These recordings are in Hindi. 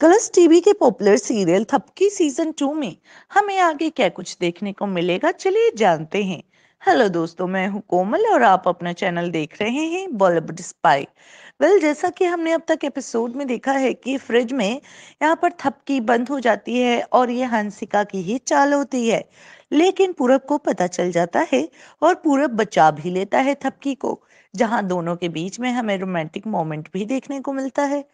कलर्स टीवी के popular serial Thapki season two में हमें आगे क्या कुछ देखने को मिलेगा चलिए जानते हैं हेलो दोस्तों मैं हूं कोमल और आप अपना चैनल देख रहे हैं बॉलीवुड स्पाई वेल well, जैसा कि हमने अब तक एपिसोड में देखा है कि फ्रिज में यहाँ पर थपकी बंद हो जाती है और ये हंसिका की ही चाल होती है लेकिन पूरब को पता चल जाता है और पूरब बचा भी लेता है थपकी को जहाँ दोनों के बीच में हमें रोमांटिक मोमेंट भी देखने को मिलता है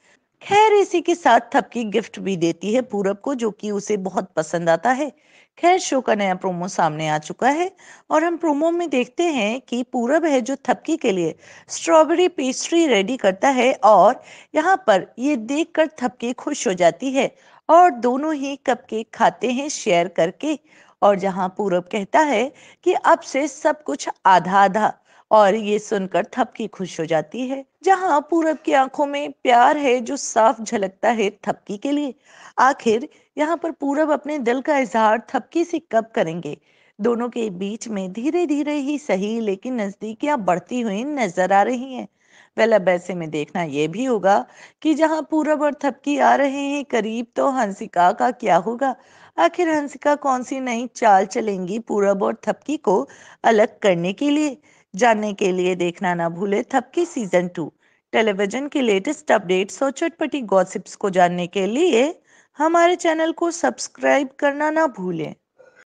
खैर इसी के साथ थपकी गिफ्ट भी देती है पूरब को जो कि उसे बहुत पसंद आता है खैर शो का नया प्रोमो सामने आ चुका है और हम प्रोमो में देखते हैं कि पूरब है जो थपकी के लिए स्ट्रॉबेरी पेस्ट्री रेडी करता है और यहाँ पर ये देखकर थपकी खुश हो जाती है और दोनों ही कपकेक खाते हैं शेयर करके और जहाँ पूरब कहता है कि अब से सब कुछ आधा आधा और ये सुनकर थपकी खुश हो जाती है जहाँ पूरब की आंखों में प्यार है जो साफ झलकता है थपकी के लिए आखिर यहाँ पर पूरब अपने दिल का इजहार थपकी से कब करेंगे दोनों के बीच में धीरे धीरे ही सही लेकिन नजदीकियां बढ़ती हुई नजर आ रही हैं वेल अब ऐसे में देखना यह भी होगा कि जहां पूरब और थपकी आ रहे हैं करीब तो हंसिका का क्या होगा आखिर हंसिका कौन सी नई चाल चलेंगी पूरब और थपकी को अलग करने के लिए जानने के लिए देखना ना भूले थपकी सीजन टू टेलीविजन की लेटेस्ट अपडेट्स और चटपटी गॉसिप्स को जानने के लिए हमारे चैनल को सब्सक्राइब करना ना भूलें